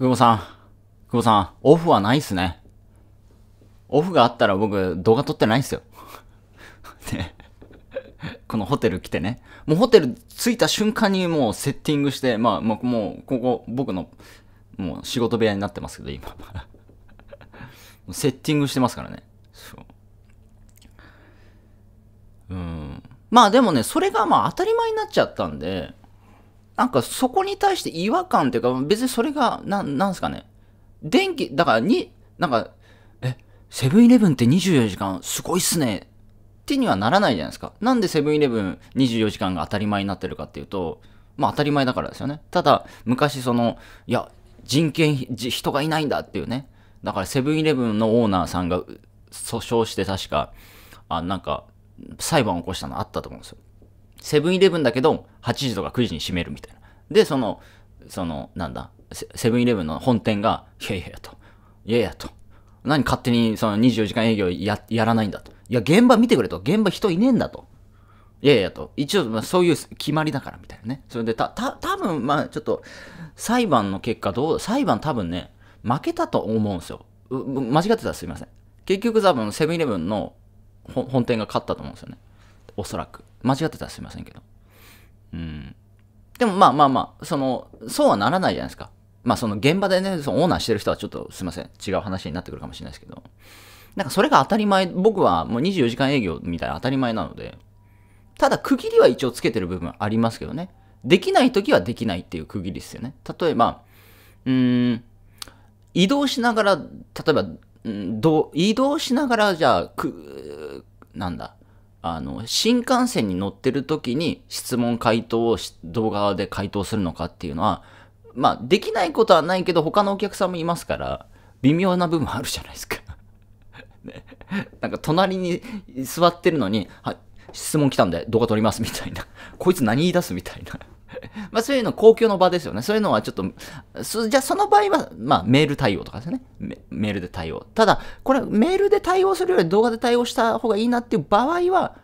久保さん、久保さん、オフはないっすね。オフがあったら僕、動画撮ってないっすよ。ねこのホテル来てね。もうホテル着いた瞬間にもうセッティングして、まあ、もう、もうここ、僕の、もう仕事部屋になってますけど、今。セッティングしてますからね。そう。うん。まあでもね、それがまあ当たり前になっちゃったんで、なんかそこに対して違和感っていうか、別にそれが、な、なんすかね。電気、だからに、なんか、え、セブンイレブンって24時間すごいっすね。ってにはならないじゃないですか。なんでセブンイレブン24時間が当たり前になってるかっていうと、まあ当たり前だからですよね。ただ、昔その、いや、人権、人がいないんだっていうね。だからセブンイレブンのオーナーさんが訴訟して確か、あ、なんか、裁判を起こしたのあったと思うんですよ。セブンイレブンだけど、8時とか9時に閉めるみたいな。で、その、その、なんだ、セブンイレブンの本店が、いやいやと、いやいやと、何勝手にその24時間営業ややらないんだと。いや、現場見てくれと。現場人いねえんだと。いやいやと。一応、まあ、そういう決まりだからみたいなね。それで、た、た、多分まあ、ちょっと、裁判の結果どう、裁判多分ね、負けたと思うんですよ。間違ってたらすいません。結局多分、セブンイレブンの本店が勝ったと思うんですよね。おそらく。間違ってたらすいませんけど。うん。でもまあまあまあ、その、そうはならないじゃないですか。まあその現場でね、そのオーナーしてる人はちょっとすいません。違う話になってくるかもしれないですけど。なんかそれが当たり前、僕はもう24時間営業みたいな当たり前なので、ただ区切りは一応つけてる部分ありますけどね。できない時はできないっていう区切りですよね。例えば、うーん、移動しながら、例えば、うん、ど移動しながら、じゃあ、く、なんだ、あの、新幹線に乗ってる時に質問回答を動画で回答するのかっていうのは、まあ、できないことはないけど、他のお客さんもいますから、微妙な部分あるじゃないですか ね。なんか、隣に座ってるのに、はい、質問来たんで動画撮りますみたいな。こいつ何言い出すみたいな まあそういうの公共の場ですよね。そういうのはちょっと、じゃあその場合は、まあメール対応とかですねメ。メールで対応。ただ、これメールで対応するより動画で対応した方がいいなっていう場合は、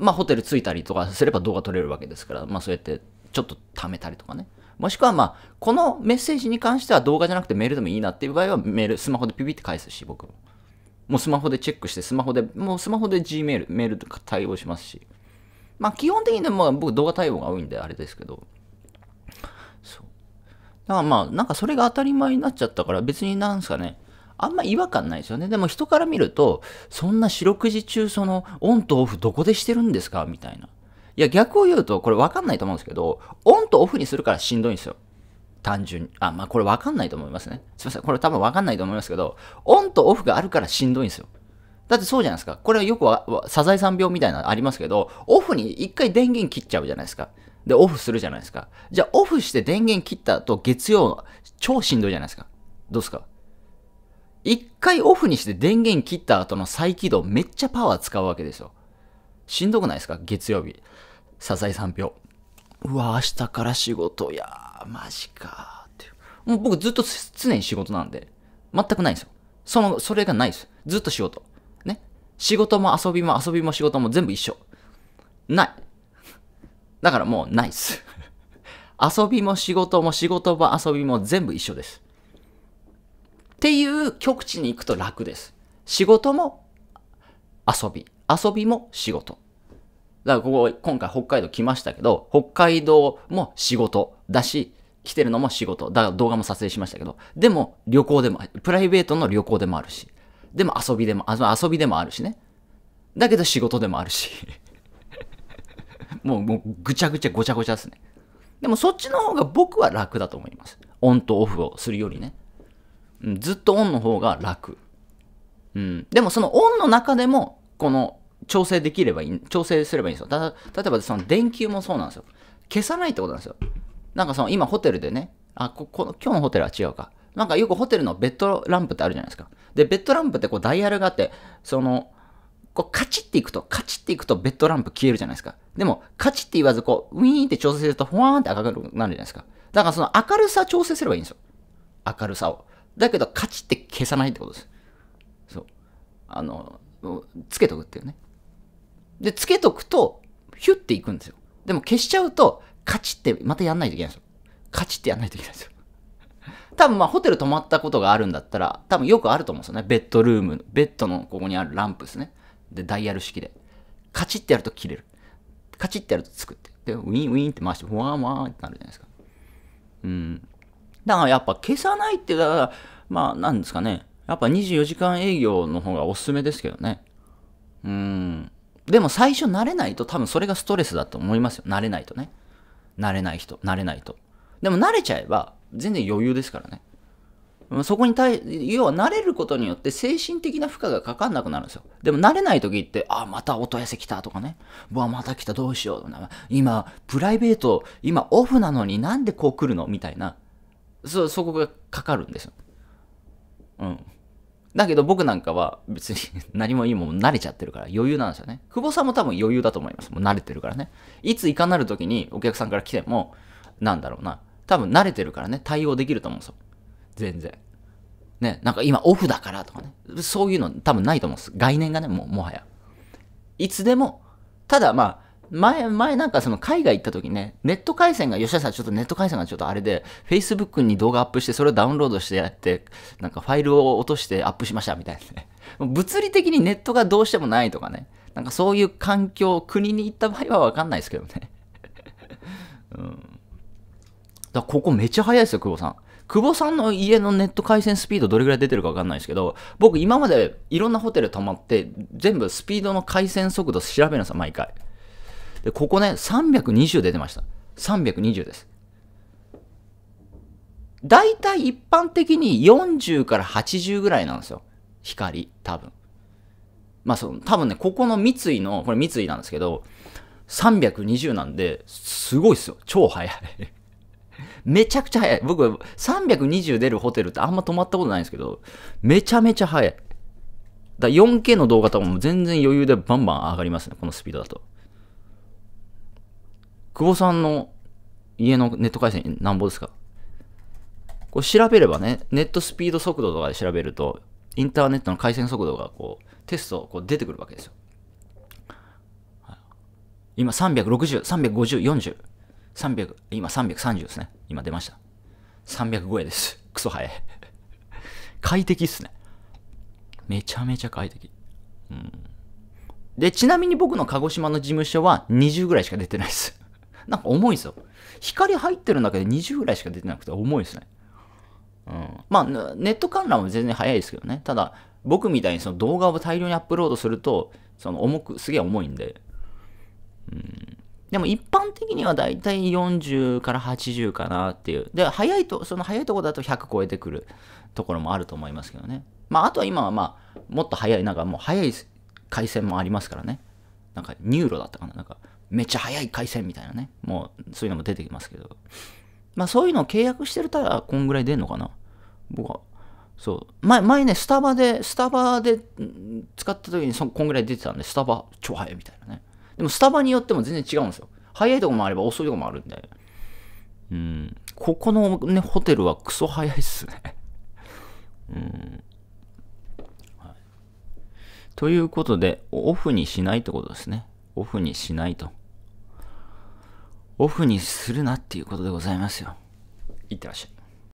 まあホテル着いたりとかすれば動画撮れるわけですから、まあそうやってちょっと貯めたりとかね。もしくはまあ、このメッセージに関しては動画じゃなくてメールでもいいなっていう場合はメール、スマホでピピって返すし、僕も。もうスマホでチェックして、スマホで、もうスマホで Gmail、メールとか対応しますし。まあ、基本的にでも僕動画対応が多いんであれですけど、そう。だからまあ、なんかそれが当たり前になっちゃったから別になんすかね、あんま違和感ないですよね。でも人から見ると、そんな四六時中そのオンとオフどこでしてるんですかみたいな。いや、逆を言うとこれわかんないと思うんですけど、オンとオフにするからしんどいんですよ。単純に。あ、まあこれわかんないと思いますね。すいません。これ多分わかんないと思いますけど、オンとオフがあるからしんどいんですよ。だってそうじゃないですか。これはよくはサザエさん病みたいなのありますけど、オフに一回電源切っちゃうじゃないですか。で、オフするじゃないですか。じゃあ、オフして電源切った後、月曜、超しんどいじゃないですか。どうですか一回オフにして電源切った後の再起動、めっちゃパワー使うわけですよ。しんどくないですか月曜日。サザエさん病。うわ、明日から仕事。やー、マジかーって。もう僕ずっと常に仕事なんで、全くないんですよ。その、それがないです。ずっと仕事。仕事も遊びも遊びも仕事も全部一緒。ない。だからもうないっす。遊びも仕事も仕事も遊びも全部一緒です。っていう極地に行くと楽です。仕事も遊び、遊びも仕事。だからここ、今回北海道来ましたけど、北海道も仕事だし、来てるのも仕事。だから動画も撮影しましたけど、でも旅行でも、プライベートの旅行でもあるし。でも遊びでも、遊びでもあるしね。だけど仕事でもあるし。もう、もう、ぐちゃぐちゃ、ごちゃごちゃですね。でもそっちの方が僕は楽だと思います。オンとオフをするよりね。ん、ずっとオンの方が楽。うん。でもそのオンの中でも、この、調整できればいい、調整すればいいんですよ。だ例えばその電球もそうなんですよ。消さないってことなんですよ。なんかその今ホテルでね、あ、こ、この、今日のホテルは違うか。なんかよくホテルのベッドランプってあるじゃないですか。で、ベッドランプってこうダイヤルがあって、その、こうカチっていくと、カチっていくとベッドランプ消えるじゃないですか。でも、カチって言わずこう、ウィーンって調整すると、ほわーんって明るくなるじゃないですか。だからその明るさ調整すればいいんですよ。明るさを。だけど、カチって消さないってことです。そう。あの、つけとくっていうね。で、つけとくと、ヒュッていくんですよ。でも消しちゃうと、カチってまたやんないといけないんですよ。カチってやんないといけないんですよ。多分まあホテル泊まったことがあるんだったら、多分よくあると思うんですよね。ベッドルーム、ベッドのここにあるランプですね。で、ダイヤル式で。カチッてやると切れる。カチッてやるとつくって。で、ウィンウィンって回して、ワンワンってなるじゃないですか。うん。だからやっぱ消さないって、だから、まあなんですかね。やっぱ24時間営業の方がおすすめですけどね。うん。でも最初慣れないと多分それがストレスだと思いますよ。慣れないとね。慣れない人、慣れないと。でも慣れちゃえば、全然余裕ですからね。そこに対、要は慣れることによって精神的な負荷がかかんなくなるんですよ。でも慣れない時って、あ、また音痩せ来たとかね。うわ、また来たどうしよう。今、プライベート、今オフなのになんでこう来るのみたいな。そ、そこがかかるんですよ。うん。だけど僕なんかは別に 何もいいもん慣れちゃってるから余裕なんですよね。久保さんも多分余裕だと思います。もう慣れてるからね。いついかなる時にお客さんから来ても、なんだろうな。多分慣れてるからね、対応できると思うんですよ。全然。ね、なんか今オフだからとかね、そういうの多分ないと思うんです。概念がね、もう、もはや。いつでも、ただまあ、前、前なんかその海外行った時ね、ネット回線が、吉田さんちょっとネット回線がちょっとあれで、Facebook に動画アップしてそれをダウンロードしてやって、なんかファイルを落としてアップしましたみたいなね。物理的にネットがどうしてもないとかね。なんかそういう環境、国に行った場合はわかんないですけどね。うんだここめっちゃ早いですよ、久保さん。久保さんの家のネット回線スピードどれぐらい出てるか分かんないですけど、僕今までいろんなホテル泊まって、全部スピードの回線速度調べるんですよ、毎回。で、ここね、320出てました。320です。大体一般的に40から80ぐらいなんですよ。光、多分。まあその、多分ね、ここの三井の、これ三井なんですけど、320なんで、すごいっすよ。超速いめちゃくちゃ早い。僕、320出るホテルってあんま泊まったことないんですけど、めちゃめちゃ早い。だ 4K の動画とかも全然余裕でバンバン上がりますね、このスピードだと。久保さんの家のネット回線なんぼですかこう調べればね、ネットスピード速度とかで調べると、インターネットの回線速度がこう、テストこう出てくるわけですよ。今360、350、40。300、今330ですね。今出ました。3 0 5円です。クソ早い。快適っすね。めちゃめちゃ快適。うん。で、ちなみに僕の鹿児島の事務所は20ぐらいしか出てないです。なんか重いですよ。光入ってる中で20ぐらいしか出てなくて重いですね。うん。まあ、ネット観覧は全然早いですけどね。ただ、僕みたいにその動画を大量にアップロードすると、その重く、すげえ重いんで、でも一般的にはだいたい40から80かなっていう。で、早いと、その早いとこだと100超えてくるところもあると思いますけどね。まあ、あとは今はまあ、もっと早い、なんかもう早い回線もありますからね。なんかニューロだったかな。なんか、めっちゃ早い回線みたいなね。もう、そういうのも出てきますけど。まあ、そういうのを契約してるたら、こんぐらい出んのかな。僕は。そう。前、前ね、スタバで、スタバで使った時にそ、こんぐらい出てたんで、スタバ、超早いみたいなね。でもスタバによっても全然違うんですよ。早いとこもあれば遅いとこもあるんで。うん。ここのね、ホテルはクソ早いっすね うん。はい、ということで、オフにしないってことですね。オフにしないと。オフにするなっていうことでございますよ。いってらっしゃい。